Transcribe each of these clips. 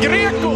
Greco!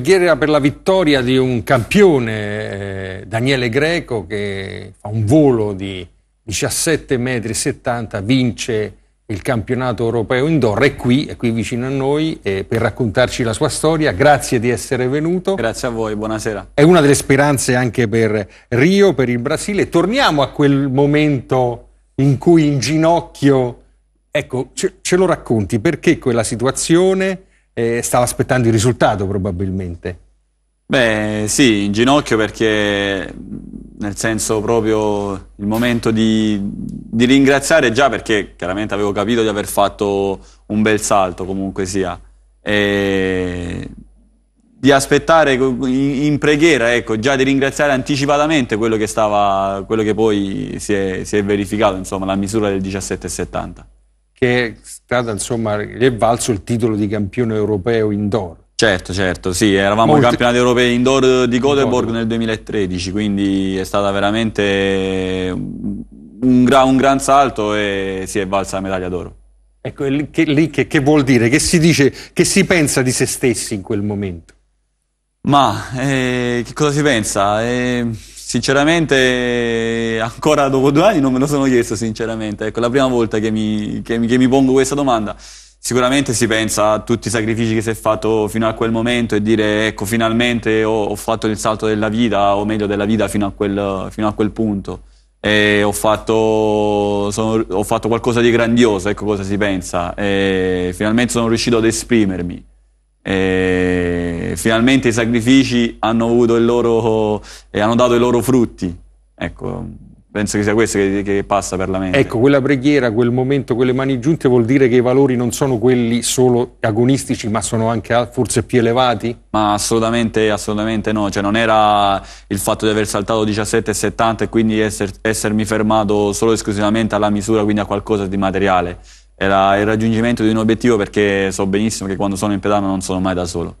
preghiera per la vittoria di un campione, eh, Daniele Greco, che fa un volo di 17,70 metri, vince il campionato europeo indoor, è qui, è qui vicino a noi eh, per raccontarci la sua storia. Grazie di essere venuto. Grazie a voi, buonasera. È una delle speranze anche per Rio, per il Brasile. Torniamo a quel momento in cui in ginocchio, ecco, ce, ce lo racconti, perché quella situazione eh, stava aspettando il risultato probabilmente. Beh sì, in ginocchio perché nel senso proprio il momento di, di, ringraziare già perché chiaramente avevo capito di aver fatto un bel salto comunque sia e di aspettare in preghiera ecco già di ringraziare anticipatamente quello che, stava, quello che poi si è, si è verificato insomma la misura del 1770 che è stata, insomma, gli è valso il titolo di campione europeo indoor. Certo, certo, sì, eravamo Molti... campionati europei indoor di Göteborg nel 2013, quindi è stata veramente un, gra- un gran salto e si è valsa la medaglia d'oro. Ecco, lì, che, lì che, che, vuol dire? Che si dice, che si pensa di se stessi in quel momento? Ma eh, che cosa si pensa? Eh, Sinceramente, ancora dopo due anni non me lo sono chiesto, sinceramente. Ecco, la prima volta che mi, che che mi pongo questa domanda. Sicuramente si pensa a tutti i sacrifici che si è fatto fino a quel momento e dire ecco finalmente ho, ho fatto il salto della vita o meglio della vita fino a quel, fino a quel punto e ho fatto, sono, ho fatto, qualcosa di grandioso, ecco cosa si pensa e finalmente sono riuscito ad esprimermi e finalmente i sacrifici hanno, avuto il loro, eh, hanno dato i loro frutti. Ecco, penso che sia questo che, che, passa per la mente. Ecco, quella preghiera, quel momento, quelle mani giunte vuol dire che i valori non sono quelli solo agonistici, ma sono anche forse più elevati? Ma assolutamente, assolutamente no. Cioè, non era il fatto di aver saltato 17,70 e quindi esser, essermi fermato solo esclusivamente alla misura, quindi a qualcosa di materiale era il raggiungimento di un obiettivo perché so benissimo che quando sono in pedana non sono mai da solo.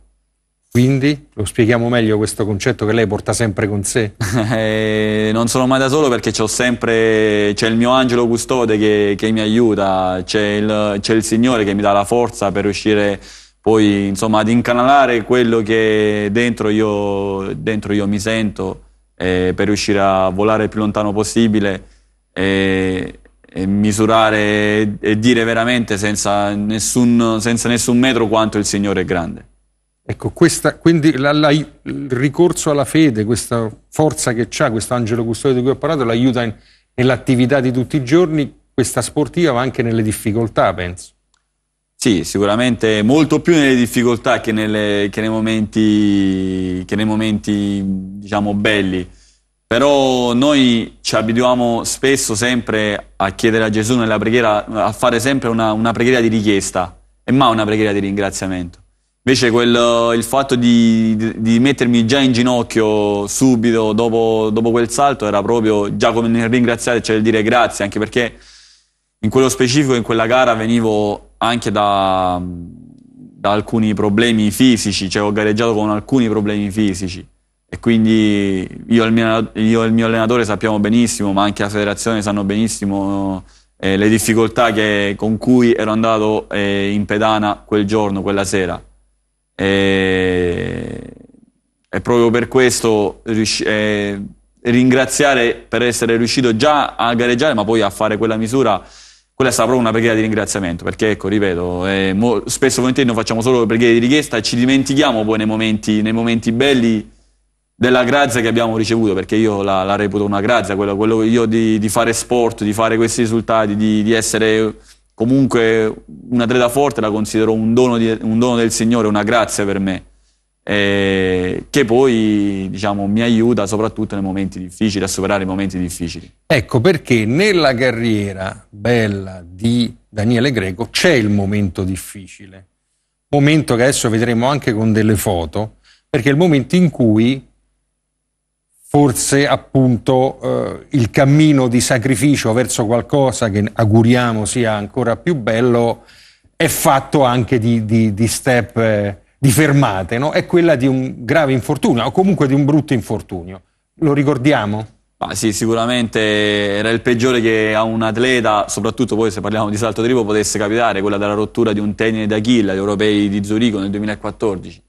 Quindi lo spieghiamo meglio questo concetto che lei porta sempre con sé. Eh, non sono mai da solo perché sempre, c'è il mio angelo custode che, che mi aiuta, c'è il, c'è il, Signore che mi dà la forza per riuscire poi insomma, ad incanalare quello che dentro io, dentro io mi sento eh, per riuscire a volare il più lontano possibile. Eh, e misurare e dire veramente senza nessun, senza nessun metro quanto il Signore è grande. Ecco, questa, quindi la, la, il ricorso alla fede, questa forza che ha, questo angelo custode di cui ho parlato, l'aiuta in, nell'attività di tutti i giorni, questa sportiva, ma anche nelle difficoltà, penso. Sì, sicuramente molto più nelle difficoltà che, nelle, che nei momenti, che nei momenti diciamo, belli però noi ci abituiamo spesso sempre a chiedere a Gesù nella preghiera, a fare sempre una, una preghiera di richiesta e mai una preghiera di ringraziamento. Invece quel, il fatto di, di, di, mettermi già in ginocchio subito dopo, dopo, quel salto era proprio già come nel ringraziare, cioè il dire grazie, anche perché in quello specifico, in quella gara, venivo anche da, da alcuni problemi fisici, cioè ho gareggiato con alcuni problemi fisici e quindi io e, il mio, allenatore sappiamo benissimo, ma anche la federazione sanno benissimo eh, le difficoltà che, con cui ero andato eh, in pedana quel giorno, quella sera. E, e proprio per questo riusci, eh, ringraziare per essere riuscito già a gareggiare, ma poi a fare quella misura. Quella è stata proprio una preghiera di ringraziamento, perché ecco, ripeto, eh, mo, spesso e volentieri noi facciamo solo preghiere di richiesta e ci dimentichiamo poi nei momenti, nei momenti belli della grazia che abbiamo ricevuto, perché io la, la reputo una grazia, quello, quello io di, di, fare sport, di fare questi risultati, di, di essere comunque un atleta forte, la considero un dono, di, un dono del Signore, una grazia per me, eh, che poi diciamo, mi aiuta soprattutto nei momenti difficili, a superare i momenti difficili. Ecco perché nella carriera bella di Daniele Greco c'è il momento difficile, momento che adesso vedremo anche con delle foto, perché è il momento in cui forse appunto eh, il cammino di sacrificio verso qualcosa che auguriamo sia ancora più bello è fatto anche di, di, di step, eh, di fermate, no? è quella di un grave infortunio o comunque di un brutto infortunio. Lo ricordiamo? Ah, sì, sicuramente era il peggiore che a un atleta, soprattutto poi se parliamo di salto di rivo, potesse capitare, quella della rottura di un tenine d'Achille agli europei di Zurigo nel 2014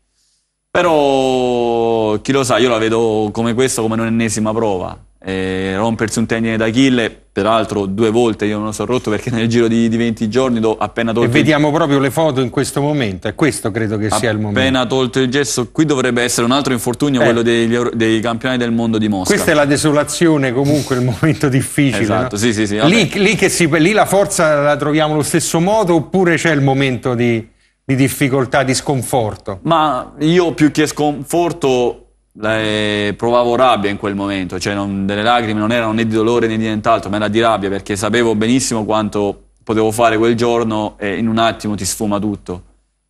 però chi lo sa, io la vedo come questo, come un'ennesima prova. E eh, rompersi un tendine d'Achille, peraltro due volte io non lo so rotto perché nel giro di, di 20 giorni do appena tolto. E vediamo il... proprio le foto in questo momento, e questo credo che appena sia il momento. Appena tolto il gesso, qui dovrebbe essere un altro infortunio, eh. quello dei, dei, campionati del mondo di Mosca. Questa è la desolazione, comunque il momento difficile. Esatto, no? sì, sì, sì. Lì, lì, si, lì la forza la troviamo allo stesso modo oppure c'è il momento di di difficoltà, di sconforto? Ma io più che sconforto eh, provavo rabbia in quel momento, cioè non, delle lacrime non erano né di dolore né di nient'altro, ma era di rabbia perché sapevo benissimo quanto potevo fare quel giorno e in un attimo ti sfuma tutto.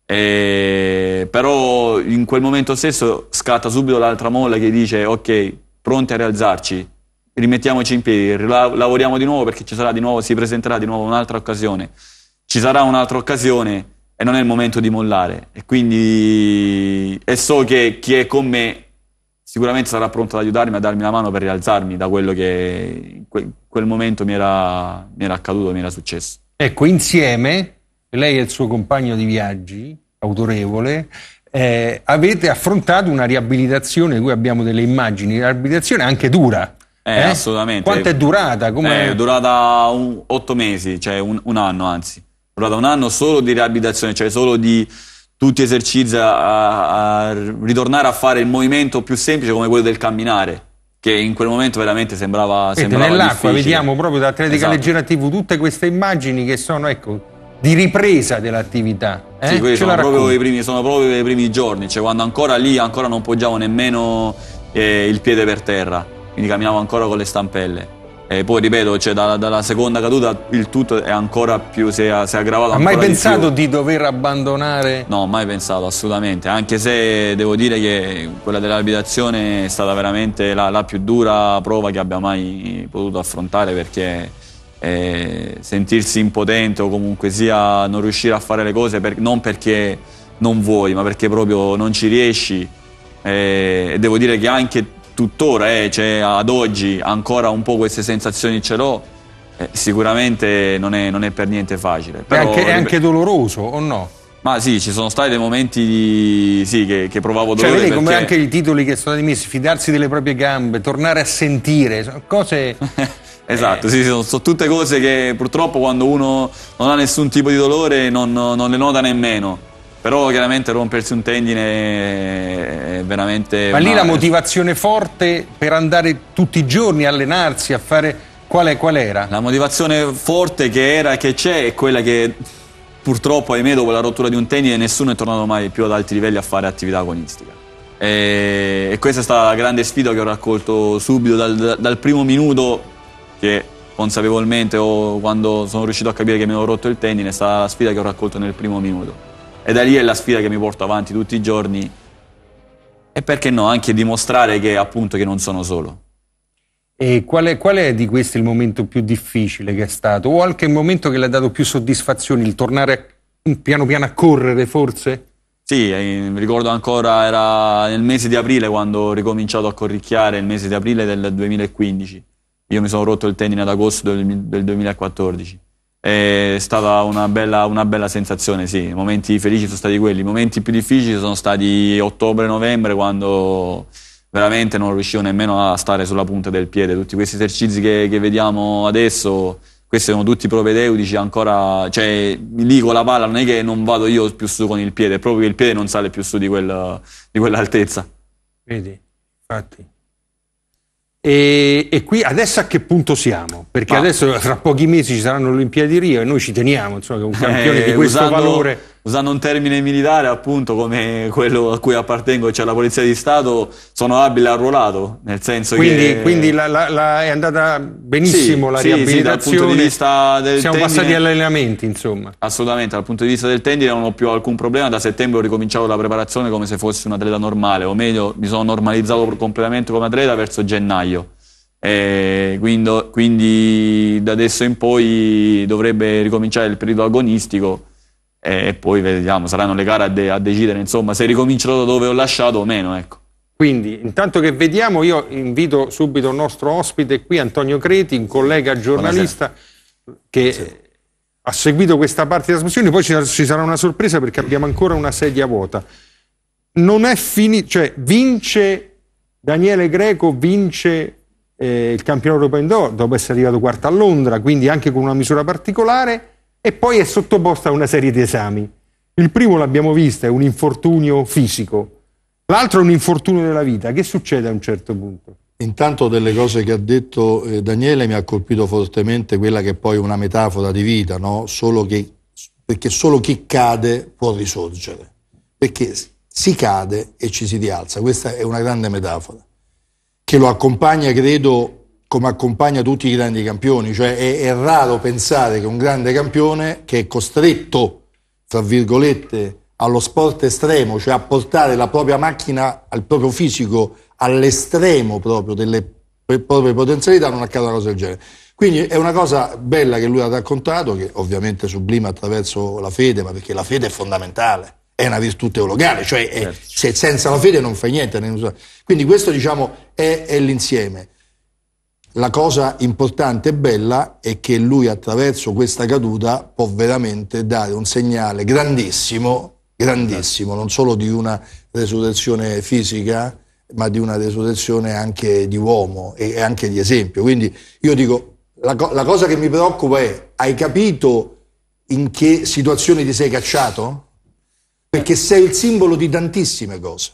E, però in quel momento stesso scatta subito l'altra molla che dice ok, pronti a rialzarci, rimettiamoci in piedi, lavoriamo di nuovo perché ci sarà di nuovo, si presenterà di nuovo un'altra occasione. Ci sarà un'altra occasione e non è il momento di mollare. E quindi e so che chi è con me sicuramente sarà pronto ad aiutarmi, a darmi la mano per rialzarmi da quello che in que- quel momento mi era, mi era accaduto, mi era successo. Ecco, insieme, lei e il suo compagno di viaggi, autorevole, eh, avete affrontato una riabilitazione qui abbiamo delle immagini, riabilitazione anche dura. Eh, eh? assolutamente. Quanto è durata? Com'è? È eh, durata un, otto mesi, cioè un, un anno anzi da un anno solo di riabilitazione, cioè solo di tutti esercizi a, a ritornare a fare il movimento più semplice come quello del camminare che in quel momento veramente sembrava, sembrava nell'acqua difficile. vediamo proprio da Atletica esatto. Leggera TV tutte queste immagini che sono ecco, di ripresa dell'attività eh? sì, quelli sono proprio, primi, sono proprio, i primi, giorni cioè quando ancora lì ancora non poggiavo nemmeno eh, il piede per terra quindi camminavo ancora con le stampelle e poi ripeto, cioè, da, dalla seconda caduta il tutto è ancora più, si è, si è aggravato. Ha mai pensato di, di, dover abbandonare? No, mai pensato, assolutamente. Anche se devo dire che quella dell'abitazione è stata veramente la, la più dura prova che abbia mai potuto affrontare perché eh, sentirsi impotente o comunque sia non riuscire a fare le cose per, non perché non vuoi ma perché proprio non ci riesci eh, e devo dire che anche tuttora, eh, cioè ad oggi ancora un po' queste sensazioni ce l'ho, eh, sicuramente non è, non è, per niente facile. Però, è, anche, è anche doloroso o no? Ma sì, ci sono stati dei momenti di... sì, che, che, provavo cioè, dolore. Cioè, vedi come anche i titoli che sono stati messi, fidarsi delle proprie gambe, tornare a sentire, cose... esatto, eh... sì, sono, sono, tutte cose che purtroppo quando uno non ha nessun tipo di dolore non, non le nota nemmeno. Però chiaramente rompersi un tendine è veramente... Ma lì una... la motivazione forte per andare tutti i giorni a allenarsi, a fare... Qual, è, qual era? La motivazione forte che era, che c'è, è quella che purtroppo, ahimè, dopo la rottura di un tendine nessuno è tornato mai più ad alti livelli a fare attività agonistica. E, e questa è stata la grande sfida che ho raccolto subito dal, dal primo minuto che consapevolmente o quando sono riuscito a capire che mi avevo rotto il tendine, è stata la sfida che ho raccolto nel primo minuto. E da lì è la sfida che mi porto avanti tutti i giorni e perché no, anche dimostrare che appunto che non sono solo. E qual è, qual è, di questi il momento più difficile che è stato? O anche il momento che le ha dato più soddisfazioni? Il tornare piano piano a correre forse? Sì, mi eh, ricordo ancora, era nel mese di aprile quando ho ricominciato a corricchiare, il mese di aprile del 2015. Io mi sono rotto il tendine ad agosto del, del 2014. È stata una bella, una bella sensazione, sì. I momenti felici sono stati quelli. I momenti più difficili sono stati ottobre-novembre, quando veramente non riuscivo nemmeno a stare sulla punta del piede. Tutti questi esercizi che, che vediamo adesso, questi sono tutti propedeutici ancora. Cioè, lì con la palla non è che non vado io più su con il piede, è proprio che il piede non sale più su di, quella, di quell'altezza. Vedi, infatti. E, e, qui adesso a che punto siamo? Perché Ma... adesso tra pochi mesi ci saranno le Olimpiadi di Rio e noi ci teniamo, insomma, che un eh, campione eh, di questo usando... valore usando un termine militare appunto come quello a cui appartengo, cioè la Polizia di Stato, sono abile arruolato, nel senso quindi, che... Quindi la, la, la è andata benissimo sì, la riabilitazione, sì, sì, dal punto di vista del siamo tendine, passati agli allenamenti insomma. Assolutamente, dal punto di vista del tendine non ho più alcun problema, da settembre ho ricominciato la preparazione come se fossi un atleta normale, o meglio mi sono normalizzato completamente come atleta verso gennaio. E quindi, quindi da adesso in poi dovrebbe ricominciare il periodo agonistico e poi vediamo, saranno le gare a, de- a decidere insomma, se ricomincerò da dove ho lasciato o meno. Ecco. Quindi, intanto che vediamo, io invito subito il nostro ospite qui, Antonio Creti, un collega giornalista Buonasera. che Buonasera. ha seguito questa parte della trasmissione, poi ci, ci, sarà una sorpresa perché abbiamo ancora una sedia vuota. Non è finito, cioè vince Daniele Greco, vince eh, il campionato europeo dopo essere arrivato quarto a Londra, quindi anche con una misura particolare e poi è sottoposta a una serie di esami. Il primo l'abbiamo visto, è un infortunio fisico, l'altro è un infortunio della vita. Che succede a un certo punto? Intanto delle cose che ha detto eh, Daniele mi ha colpito fortemente quella che è poi una metafora di vita, no? solo che, perché solo chi cade può risorgere, perché si cade e ci si rialza, questa è una grande metafora, che lo accompagna credo come accompagna tutti i grandi campioni, cioè è, è raro pensare che un grande campione che è costretto, tra virgolette, allo sport estremo, cioè a portare la propria macchina, al proprio fisico, all'estremo proprio delle proprie potenzialità, non accada una cosa del genere. Quindi è una cosa bella che lui ha raccontato, che ovviamente sublima attraverso la fede, ma perché la fede è fondamentale, è una virtù teologale, cioè è, certo. se senza la fede non fai niente. Quindi questo diciamo è, è l'insieme. La cosa importante e bella è che lui attraverso questa caduta può veramente dare un segnale grandissimo, grandissimo, non solo di una resurrezione fisica, ma di una resurrezione anche di uomo e anche di esempio. Quindi io dico, la, co- la cosa che mi preoccupa è, hai capito in che situazione ti sei cacciato? Perché sei il simbolo di tantissime cose.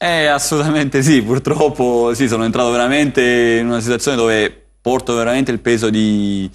Eh, assolutamente sì, purtroppo sì, sono entrato veramente in una situazione dove porto veramente il peso di,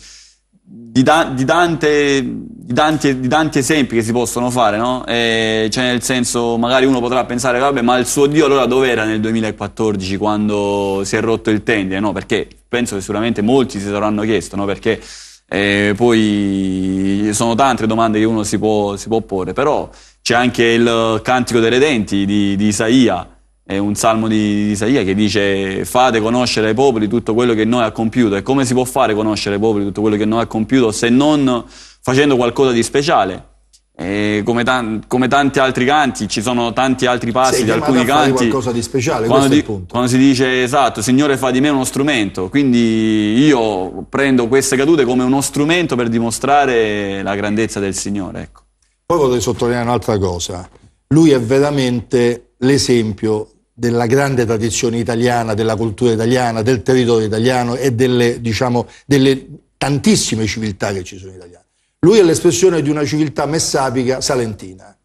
di, da, di, tante, di tanti, tanti, esempi che si possono fare, no? E, cioè nel senso, magari uno potrà pensare, vabbè, ma il suo Dio allora dov'era nel 2014 quando si è rotto il tendine, no? Perché penso che sicuramente molti si saranno chiesto, no? Perché eh, poi sono tante domande che uno si può, si può porre, però c'è anche il Cantico delle Denti di, di Isaia, è un salmo di, di Isaia che dice fate conoscere ai popoli tutto quello che noi ha compiuto. E come si può fare conoscere ai popoli tutto quello che noi ha compiuto se non facendo qualcosa di speciale? Come, tan- come, tanti altri canti, ci sono tanti altri passi di alcuni canti. qualcosa di speciale, quando, di- quando si dice esatto, Signore fa di me uno strumento, quindi io prendo queste cadute come uno strumento per dimostrare la grandezza del Signore. Ecco. Poi vorrei sottolineare un'altra cosa. Lui è veramente l'esempio della grande tradizione italiana, della cultura italiana, del territorio italiano e delle, diciamo, delle tantissime civiltà che ci sono italiane. Lui è l'espressione di una civiltà messapica salentina.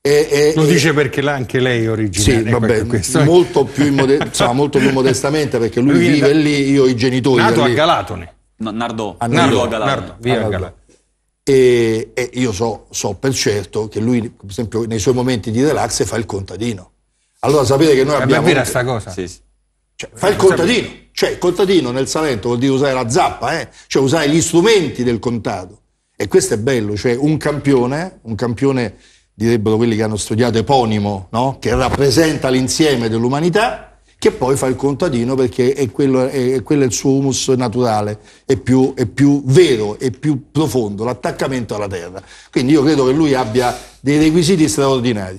E, e, Lo dice e, perché anche lei ecco, ecco, è originaria. Sì, vabbè, molto più, molto più, modestamente perché lui, lui vive da- lì, io ho i genitori. Nato a Galatone. No, Nardò. A Nardò, a Galatone. Nardò, via a Nardò. Galatone. E, io so, so per certo che lui, per esempio, nei suoi momenti di relax fa il contadino allora sapete che noi abbiamo... È vera sta cosa. Sì, sì. Cioè, fa il contadino. Cioè, il contadino nel Salento vuol dire usare la zappa, eh? cioè usare gli strumenti del contado. E questo è bello, cioè un campione, un campione direbbero quelli che hanno studiato eponimo, no? che rappresenta l'insieme dell'umanità, che poi fa il contadino perché è quello, è, è quello il suo humus naturale, è più, è più vero, è più profondo, l'attaccamento alla terra. Quindi io credo che lui abbia dei requisiti straordinari.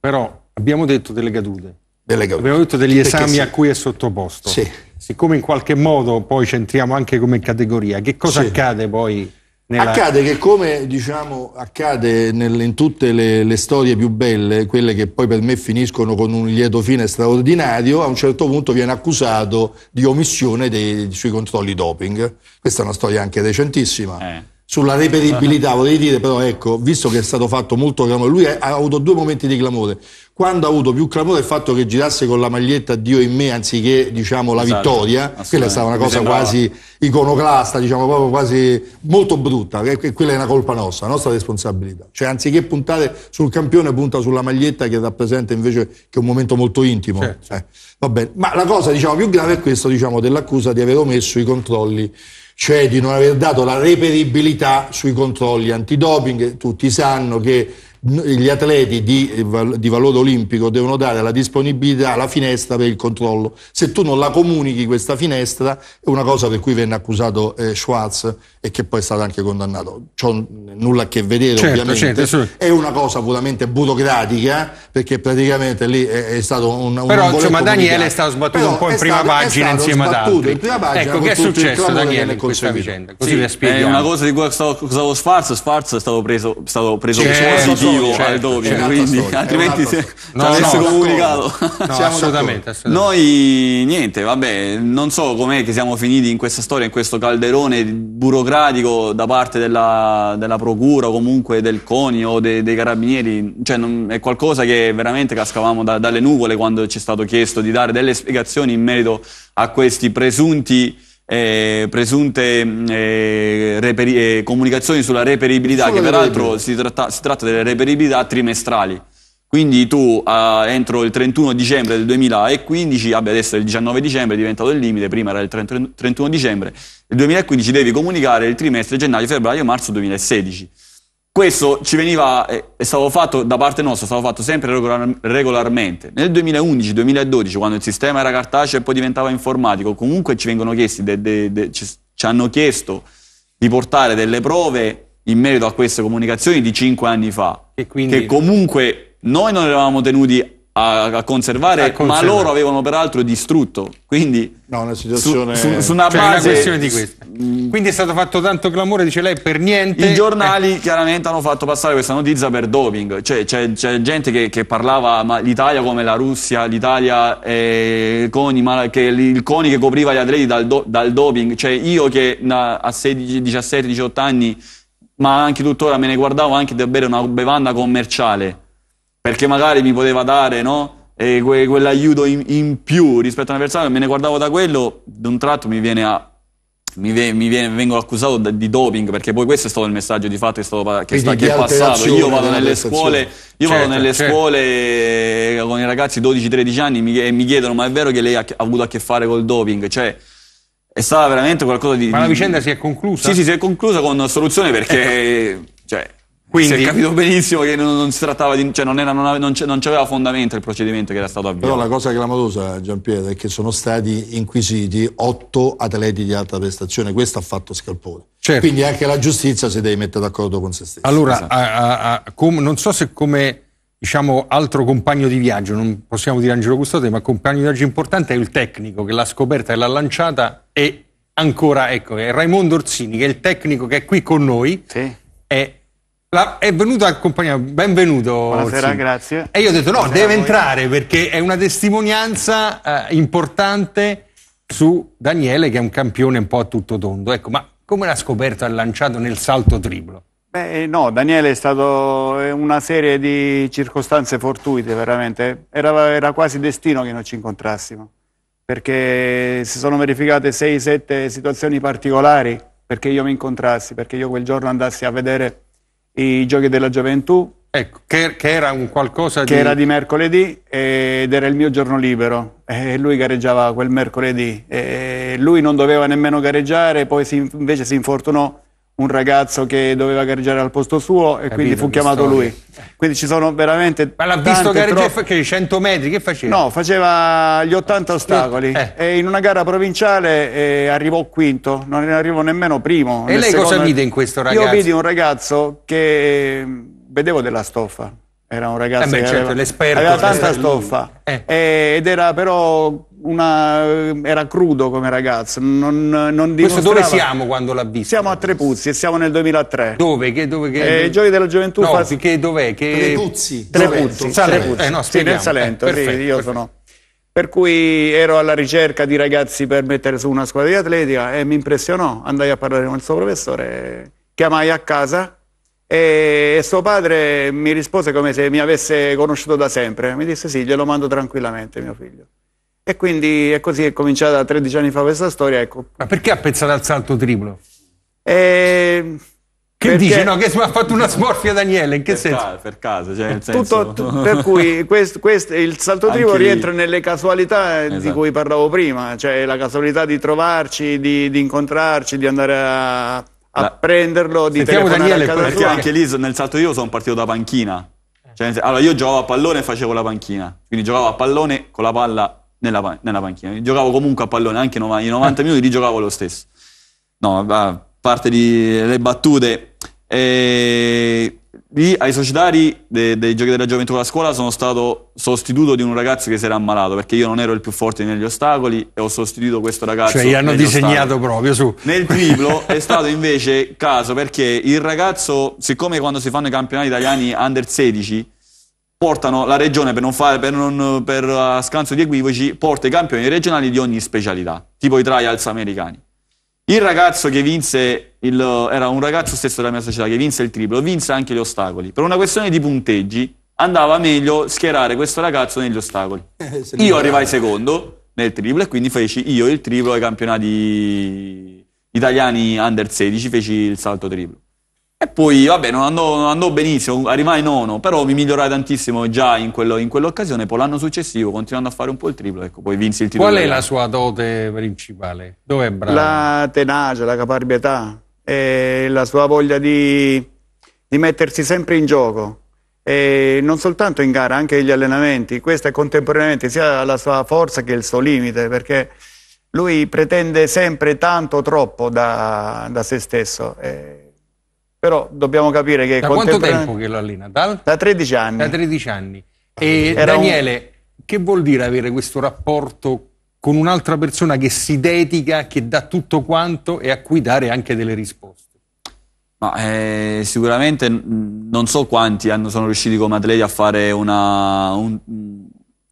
Però Abbiamo detto delle cadute. Delle cadute. Abbiamo detto degli esami sì. a cui è sottoposto. Sì. Siccome in qualche modo poi c'entriamo anche come categoria, che cosa sì. accade poi? Nella... Accade che come diciamo accade nel, in tutte le, le, storie più belle, quelle che poi per me finiscono con un lieto fine straordinario, a un certo punto viene accusato di omissione dei, sui controlli doping. Questa è una storia anche recentissima. Eh sulla reperibilità ah. vorrei dire però ecco, visto che è stato fatto molto clamore, lui ha avuto due momenti di clamore. Quando ha avuto più clamore il fatto che girasse con la maglietta Dio in me anziché diciamo la esatto, vittoria, quella è stata una cosa quasi iconoclasta, diciamo proprio quasi molto brutta, quella è una colpa nostra, la nostra responsabilità. Cioè anziché puntare sul campione punta sulla maglietta che rappresenta invece che un momento molto intimo. Certo. Eh, Ma la cosa diciamo, più grave è questo diciamo, dell'accusa di aver omesso i controlli cioè di non aver dato la reperibilità sui controlli antidoping. Tutti sanno che gli atleti di, eh, di, valore olimpico devono dare la disponibilità alla finestra per il controllo. Se tu non la comunichi questa finestra, è una cosa per cui venne accusato eh, Schwarz e che poi è stato anche condannato. C'ho nulla a che vedere certo, ovviamente, certo, è una cosa puramente burocratica perché praticamente lì è, è stato un... un Però insomma Daniele è stato sbattuto Però un po' in prima stato, pagina insieme ad altri. In prima pagina ecco che è successo Daniele in questa vicenda, così sì, vi spiego. È una cosa di cui stavo accusato Schwarz, Schwarz è stato preso, stato preso certo io certo, al 12, certo. quindi, altrimenti se no, ci avesse no, comunicato. No, assolutamente, assolutamente, Noi niente, vabbè, non so com'è che siamo finiti in questa storia, in questo calderone burocratico da parte della, della procura o comunque del CONI o de, dei carabinieri, cioè non, è qualcosa che veramente cascavamo da, dalle nuvole quando ci è stato chiesto di dare delle spiegazioni in merito a questi presunti eh, presunte mm, eh, reperi- eh, comunicazioni sulla reperibilità, Solo che peraltro si tratta, si tratta, delle reperibilità trimestrali. Quindi tu entro il 31 dicembre del 2015, vabbè adesso il 19 dicembre è diventato il limite, prima era il 30, 31 dicembre, del 2015 devi comunicare il trimestre gennaio, febbraio, marzo 2016. Questo ci veniva, eh, è stato fatto da parte nostra, è stato fatto sempre regolar- regolarmente. Nel 2011-2012, quando il sistema era cartaceo e poi diventava informatico, comunque ci, de- de- de- ci, ci hanno chiesto di portare delle prove in merito a queste comunicazioni di cinque anni fa, quindi... che comunque noi non eravamo tenuti a, a conservare, a ma loro avevano peraltro distrutto. Quindi no, una situazione... su, su, su una cioè, base... Una questione di questo. Mm. Quindi è stato fatto tanto clamore, dice lei, per niente... I giornali eh. chiaramente hanno fatto passare questa notizia per doping. Cioè, c'è, c'è gente che, che parlava l'Italia come la Russia, l'Italia eh, Coni, ma che, il Coni che copriva gli atleti dal, do, dal doping. Cioè, io che na, a 16, 17, 18 anni, ma anche tuttora me ne guardavo anche da bere una bevanda commerciale perché magari mi poteva dare no? e que- quell'aiuto in-, in-, più rispetto a un avversario, me ne guardavo da quello, d'un tratto mi viene a... Mi, ve- mi viene, vengo accusato da- di doping perché poi questo è stato il messaggio di fatto che, sta- che è passato. Io vado nelle, scuole, io certo, vado nelle certo. scuole eh, con i ragazzi 12-13 anni e mi chiedono: Ma è vero che lei ha, ha avuto a che fare col doping? Cioè, è stata veramente qualcosa di. Ma la vicenda di... si è conclusa? Sì, sì, si è conclusa con soluzione perché. Ecco. Cioè, quindi, si è capito benissimo che non, non si trattava di. Cioè non, era, non, non, non c'aveva fondamento il procedimento che era stato avviato. Però la cosa clamorosa, Giampiero, è che sono stati inquisiti otto atleti di alta prestazione. Questo ha fatto scalpore. Certo. Quindi anche la giustizia si deve mettere d'accordo con se stessa. Allora, esatto. a, a, a, com, non so se come diciamo, altro compagno di viaggio, non possiamo dire Angelo Custode, ma compagno di viaggio importante è il tecnico che l'ha scoperta e l'ha lanciata. E ancora, ecco, è Raimondo Orsini, che è il tecnico che è qui con noi. Sì. È la, è venuto al compagno, benvenuto. Buonasera, Orsi. grazie. E io ho detto no, Buonasera deve entrare perché è una testimonianza eh, importante su Daniele che è un campione un po' a tutto tondo. Ecco, ma come l'ha scoperto ha lanciato nel salto triplo? Beh, eh, no, Daniele è stato eh, una serie di circostanze fortuite, veramente. Era, era quasi destino che non ci incontrassimo, perché si sono verificate 6-7 situazioni particolari perché io mi incontrassi, perché io quel giorno andassi a vedere i giochi della gioventù. Ecco, che, che era un qualcosa che di... Che era di mercoledì ed era il mio giorno libero e lui gareggiava quel mercoledì. E lui non doveva nemmeno gareggiare, poi si, invece si infortunò un ragazzo che doveva gareggiare al posto suo e Capito, quindi fu chiamato lui. Quindi ci sono veramente. Ma l'ha visto gareggiare tro... che 100 metri? Che faceva? No, faceva gli 80 eh, ostacoli. Eh. E in una gara provinciale eh, arrivò quinto, non arrivò nemmeno primo. E lei secondo... cosa vide in questo ragazzo? Io vidi un ragazzo che ehm, vedevo della stoffa. Era un ragazzo eh beh, che certo, aveva, aveva tanta stoffa eh. Eh, ed era però una, eh, era crudo come ragazzo. Non, non Questo dove siamo quando l'ha visto? Siamo a Trepuzzi e siamo nel 2003. Dove? Che, dove che, eh, I Giochi della Gioventù. No, fa... che dov'è? Che... Trepuzzi. Trepuzzi. Salento. Eh, no, sì, nel Salento. Eh, perfetto, sì, io perfetto. sono... Per cui ero alla ricerca di ragazzi per mettere su una squadra di atletica e mi impressionò. Andai a parlare con il suo professore, chiamai a casa e suo padre mi rispose come se mi avesse conosciuto da sempre. Mi disse sì, glielo mando tranquillamente mio figlio. E quindi è così che è cominciata 13 anni fa questa storia. Ecco. Ma perché ha pensato al salto triplo? E... Che perché... dice? No, che ha fatto una smorfia Daniele, in che per senso? Caso, per caso, cioè nel senso... Tutto, per cui quest, quest, il salto triplo rientra nelle casualità eh, esatto. di cui parlavo prima, cioè la casualità di trovarci, di, di incontrarci, di andare a, a la... prenderlo, di Sentiamo Daniele, Perché sua. anche lì nel salto io sono partito da panchina. Cioè, allora io giocavo a pallone e facevo la panchina, quindi giocavo a pallone con la palla nella, nella panchina. Giocavo comunque a pallone, anche i 90 eh. minuti li giocavo lo stesso. No, a parte le battute, e lì ai societari dei, dei giochi della gioventù della scuola sono stato sostituto di un ragazzo che si era ammalato perché io non ero il più forte negli ostacoli e ho sostituito questo ragazzo. Cioè, gli hanno disegnato ostacoli. proprio su. Nel triplo è stato invece caso perché il ragazzo, siccome quando si fanno i campionati italiani under 16 portano la regione per, fare, per, non, per uh, scanso di equivoci, porta i campioni regionali di ogni specialità, tipo i trials americani. Il ragazzo che vinse, il, era un ragazzo stesso della mia società, che vinse il triplo, vinse anche gli ostacoli. Per una questione di punteggi andava meglio schierare questo ragazzo negli ostacoli. io arrivai secondo nel triplo e quindi feci io il triplo ai campionati italiani under 16, feci il salto triplo. E poi, vabbè, non andò, non andò benissimo, arrivai nono, però mi migliorai tantissimo già in, quello, in quell'occasione. Poi l'anno successivo, continuando a fare un po' il triplo, ecco, poi vinsi il titolo. Qual è la sua dote principale? Dove è bravo? La tenacia, la caparbietà, la sua voglia di, di mettersi sempre in gioco. E non soltanto in gara, anche negli allenamenti. Questa è contemporaneamente sia la sua forza che il suo limite, perché lui pretende sempre tanto troppo da, da se stesso. E però dobbiamo capire che... Da quanto tempo che lo allena? Dal... Da 13 anni. Da 13 anni. E Era Daniele, un... che vuol dire avere questo rapporto con un'altra persona che si dedica, che dà tutto quanto e a cui dare anche delle risposte? Ma, eh, sicuramente non so quanti hanno, sono riusciti come atleti a fare una, un,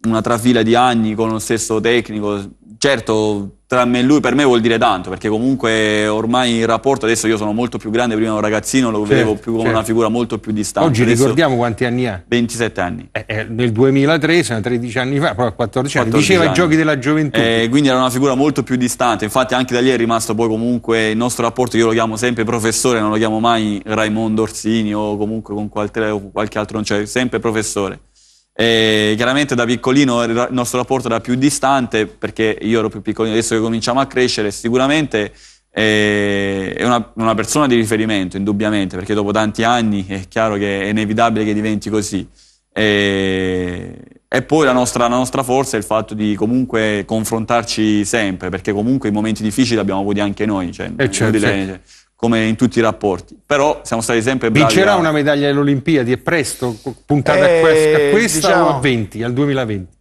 una trafila di anni con lo stesso tecnico, certo, tra me e lui per me vuol dire tanto, perché comunque ormai il rapporto, adesso io sono molto più grande, prima ero ragazzino, lo certo, vedevo più come certo. una figura molto più distante. Oggi adesso, ricordiamo quanti anni ha? 27 anni. Eh, eh, nel 2003, sono 13 anni fa, proprio 14 anni, 14 diceva anni. i giochi della gioventù. Eh, quindi era una figura molto più distante, infatti anche da lì è rimasto poi comunque il nostro rapporto, io lo chiamo sempre professore, non lo chiamo mai Raimondo Orsini o comunque con qualche, qualche altro, non c'è, sempre professore. E chiaramente da piccolino il nostro rapporto era più distante perché io ero più piccolino, adesso che cominciamo a crescere sicuramente eh, è una, una, persona di riferimento indubbiamente perché dopo tanti anni è chiaro che è inevitabile che diventi così. E, e poi la nostra, la nostra, forza è il fatto di comunque confrontarci sempre perché comunque i momenti difficili li abbiamo avuti anche noi. Cioè, e eh, certo, cioè, come in tutti i rapporti. Però siamo stati sempre bravi. Vincerà a... una medaglia alle Olimpiadi, è presto puntata eh, a questa, diciamo, o a 20, al 2020?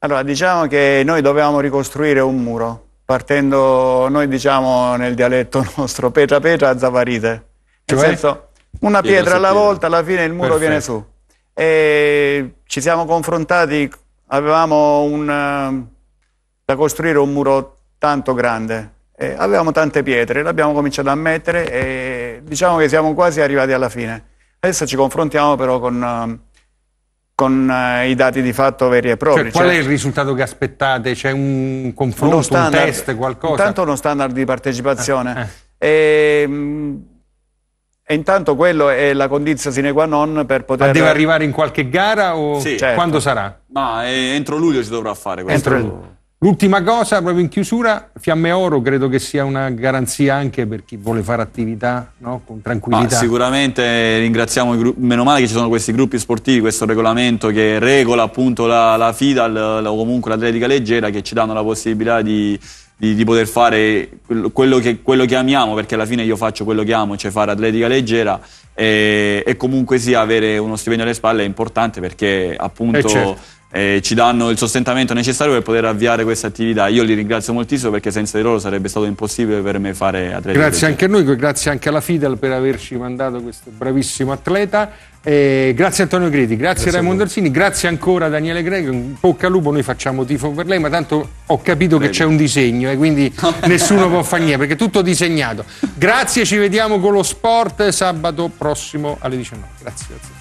Allora, diciamo che noi dovevamo ricostruire un muro, partendo, noi diciamo nel dialetto nostro, petra pietra zavarite. Cioè? Nel senso, una pietra alla volta, alla fine il muro Perfetto. viene su. E ci siamo confrontati, avevamo un, eh, da costruire un muro tanto grande, eh, avevamo tante pietre, le abbiamo cominciato a mettere e diciamo che siamo quasi arrivati alla fine. Adesso ci confrontiamo però con, eh, con eh, i dati di fatto veri e propri. Cioè, qual cioè, è il risultato che aspettate? C'è un confronto, standard, un test, qualcosa? Intanto uno standard di partecipazione. Eh, eh. E, ehm, mh, e intanto quello è la condizione sine qua non per poter... Ma deve arrivare in qualche gara o sì, certo. quando sarà? Ma eh, entro luglio si dovrà fare questo. Entro... L'ultima cosa, proprio in chiusura, Fiamme Oro credo che sia una garanzia anche per chi vuole fare attività no? con tranquillità. Ah, sicuramente ringraziamo, gru- meno male che ci sono questi gruppi sportivi, questo regolamento che regola appunto la, la FIDAL o comunque l'atletica leggera che ci danno la possibilità di, di, di poter fare quello che, quello che, amiamo, perché alla fine io faccio quello che amo, cioè fare atletica leggera e, e comunque sì, avere uno stipendio alle spalle è importante perché appunto... Eh certo eh, ci danno il sostentamento necessario per poter avviare questa attività. Io li ringrazio moltissimo perché senza di loro sarebbe stato impossibile per me fare atleta. Grazie anche a noi, grazie anche alla Fidel per averci mandato questo bravissimo atleta. Eh, grazie Antonio Greti, grazie, grazie Raimondo Orsini, grazie ancora Daniele Greco, in bocca al lupo, noi facciamo tifo per lei, ma tanto ho capito Prego. che c'è un disegno e eh, quindi nessuno può fare niente perché è tutto disegnato. Grazie, ci vediamo con lo sport sabato prossimo alle 19. grazie. grazie.